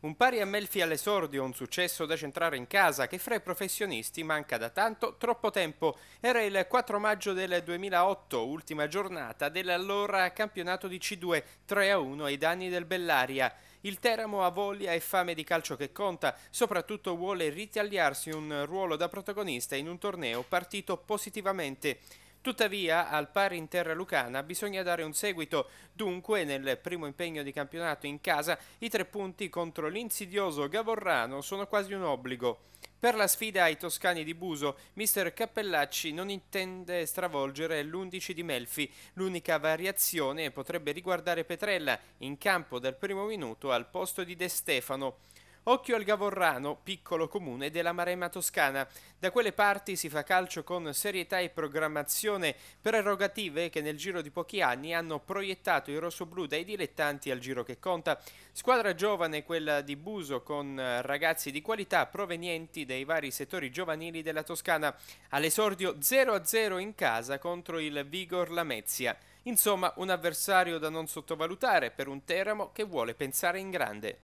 Un pari a Melfi all'esordio, un successo da centrare in casa che fra i professionisti manca da tanto troppo tempo. Era il 4 maggio del 2008, ultima giornata dell'allora campionato di C2, 3-1 ai danni del Bellaria. Il Teramo ha voglia e fame di calcio che conta, soprattutto vuole ritagliarsi un ruolo da protagonista in un torneo partito positivamente. Tuttavia, al pari in terra lucana bisogna dare un seguito, dunque nel primo impegno di campionato in casa i tre punti contro l'insidioso Gavorrano sono quasi un obbligo. Per la sfida ai toscani di Buso, mister Cappellacci non intende stravolgere l'11 di Melfi. L'unica variazione potrebbe riguardare Petrella, in campo dal primo minuto al posto di De Stefano. Occhio al Gavorrano, piccolo comune della Maremma Toscana. Da quelle parti si fa calcio con serietà e programmazione, prerogative che nel giro di pochi anni hanno proiettato i rossoblù dai dilettanti al giro che conta. Squadra giovane quella di Buso con eh, ragazzi di qualità provenienti dai vari settori giovanili della Toscana. All'esordio 0-0 in casa contro il Vigor Lamezia. Insomma, un avversario da non sottovalutare per un Teramo che vuole pensare in grande.